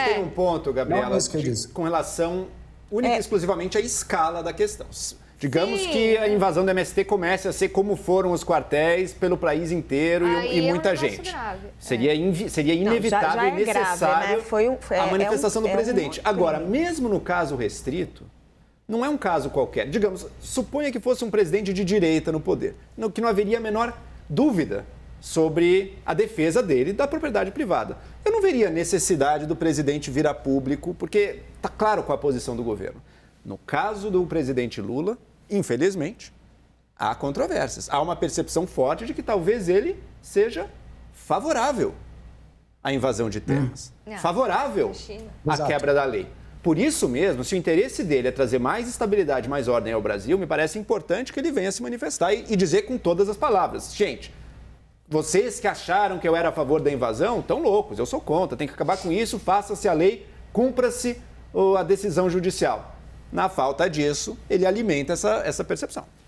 É. tem um ponto, é Gabriela, de, com relação única e é. exclusivamente à escala da questão. Digamos Sim. que a invasão do MST comece a ser como foram os quartéis pelo país inteiro Aí e, muita é um gente. Grave. Seria, é. seria inevitável Não, já, já é e necessário grave, né? foi um, foi, a manifestação um, do presidente. Agora, mesmo no caso restrito, não é um caso qualquer. Digamos, suponha que fosse um presidente de direita no poder, no que não haveria a menor dúvida sobre a defesa dele da propriedade privada. Eu não veria necessidade do presidente vir a público, porque está claro qual a posição do governo. No caso do presidente Lula, infelizmente, há controvérsias. Há uma percepção forte de que talvez ele seja favorável à invasão de terras, hum. Ah, favorável à quebra da lei. Por isso mesmo, se o interesse dele é trazer mais estabilidade, mais ordem ao Brasil, me parece importante que ele venha se manifestar e, e dizer com todas as palavras: gente, vocês que acharam que eu era a favor da invasão, estão loucos, eu sou contra, tem que acabar com isso, faça-se a lei, cumpra-se a decisão judicial. Na falta disso, ele alimenta essa, essa percepção.